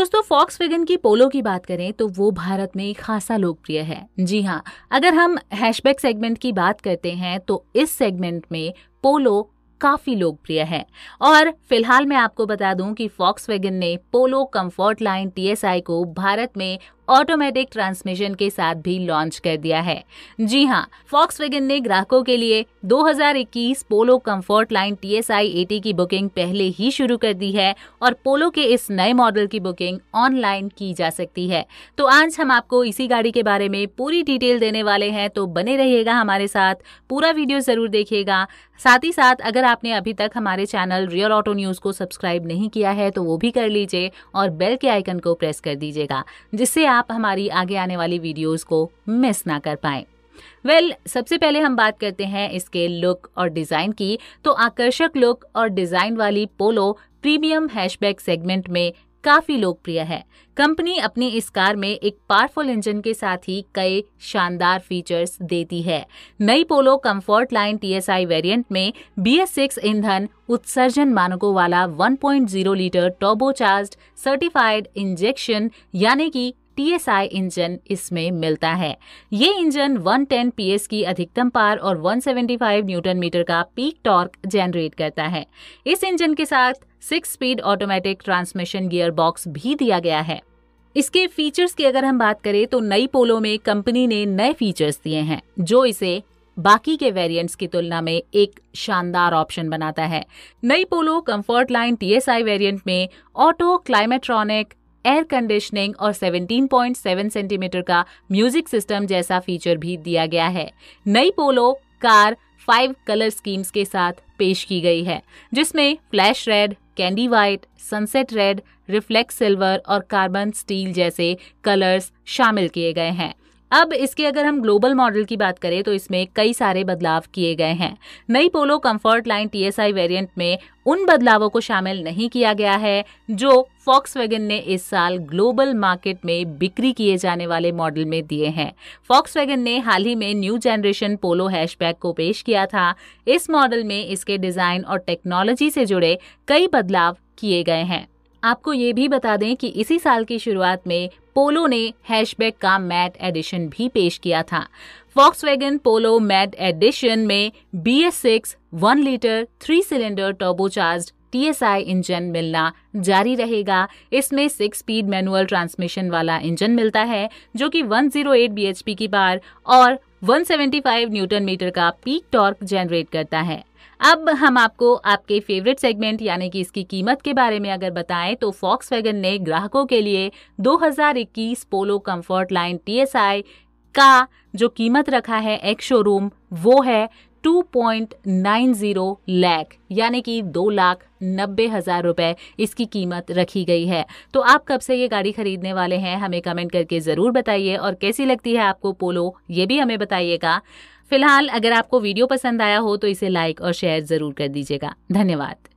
दोस्तों fox vegan की पोलो की बात करें तो वो भारत में खासा लोकप्रिय है जी हाँ अगर हम हैशबैक सेगमेंट की बात करते हैं तो इस सेगमेंट में पोलो काफ़ी लोकप्रिय है और फिलहाल मैं आपको बता दूं कि फॉक्स ने पोलो कंफर्ट लाइन टीएसआई को भारत में ऑटोमेटिक ट्रांसमिशन के साथ भी लॉन्च कर दिया है जी हाँ फॉक्स ने ग्राहकों के लिए 2021 Polo comfort line T S की बुकिंग पहले ही शुरू कर दी है और पोलो के इस नए मॉडल की बुकिंग ऑनलाइन की जा सकती है तो आज हम आपको इसी गाड़ी के बारे में पूरी डिटेल देने वाले हैं तो बने रहिएगा हमारे साथ पूरा वीडियो जरूर देखिएगा साथ ही साथ अगर आपने अभी तक हमारे चैनल रियल ऑटो न्यूज़ को सब्सक्राइब नहीं किया है तो वो भी कर लीजिए और बेल के आइकन को प्रेस कर दीजिएगा जिससे आप हमारी आगे आने वाली वीडियोज़ को मिस ना कर पाए वेल well, सबसे पहले हम बात करते हैं इसके लुक और डिज़ाइन की तो आकर्षक लुक और डिज़ाइन वाली पोलो प्रीमियम हैशबैक सेगमेंट में काफी लोकप्रिय है कंपनी अपनी इस कार में एक पावरफुल इंजन के साथ ही कई शानदार फीचर्स देती है नई Polo comfort line TSI variant में BS6 ईंधन उत्सर्जन मानकों वाला 1.0 लीटर टर्बोचार्ज्ड सर्टिफाइड इंजेक्शन यानी कि टीएसआई इंजन इसमें मिलता है ये इंजन 110 पीएस की अधिकतम पार और 175 न्यूटन मीटर का पीक टॉर्क जनरेट करता है इस इंजन के साथ six speed automatic transmission gear box भी दिया गया है इसके फीचर्स की अगर हम बात करें तो नई पोलो में कंपनी ने नए फीचर्स दिए हैं जो इसे बाकी के वेरिएंट्स की तुलना में एक शानदार ऑप्शन बनाता है नई Polo comfort line TSI variant में ऑटो क्लाइमेट्रॉनिक एयर कंडीशनिंग और 17.7 सेंटीमीटर का म्यूजिक सिस्टम जैसा फीचर भी दिया गया है नई Polo car five colour schemes के साथ पेश की गई है जिसमें flash red candy white sunset red reflex silver और कार्बन स्टील जैसे कलर्स शामिल किए गए हैं अब इसके अगर हम ग्लोबल मॉडल की बात करें तो इसमें कई सारे बदलाव किए गए हैं नई Polo comfort line TSI variant में उन बदलावों को शामिल नहीं किया गया है जो फॉक्स वैगन ने इस साल ग्लोबल मार्केट में बिक्री किए जाने वाले मॉडल में दिए हैं फॉक्स वैगन ने हाल ही में न्यू जनरेशन पोलो हैशबैक को पेश किया था इस मॉडल में इसके डिज़ाइन और टेक्नोलॉजी से जुड़े कई बदलाव किए गए हैं आपको ये भी बता दें कि इसी साल की शुरुआत में पोलो ने हैशबैक का मैट एडिशन भी पेश किया था Volkswagen Polo matte edition में B S six one litre three cylinder turbocharge आई इंजन मिलना जारी रहेगा इसमें सिक्स स्पीड मैनुअल ट्रांसमिशन वाला इंजन मिलता है जो कि 108 पी की पार और 175 न्यूटन मीटर का पीक टॉर्क जनरेट करता है अब हम आपको आपके फेवरेट सेगमेंट यानी कि इसकी कीमत के बारे में अगर बताएं तो फॉक्स वैगन ने ग्राहकों के लिए 2021 पोलो कंफर्ट लाइन टी का जो कीमत रखा है एक शोरूम वो है 2.90 लाख यानी कि दो लाख नब्बे हज़ार रुपये इसकी कीमत रखी गई है तो आप कब से ये गाड़ी खरीदने वाले हैं हमें कमेंट करके ज़रूर बताइए और कैसी लगती है आपको पोलो ये भी हमें बताइएगा फिलहाल अगर आपको वीडियो पसंद आया हो तो इसे लाइक और शेयर ज़रूर कर दीजिएगा धन्यवाद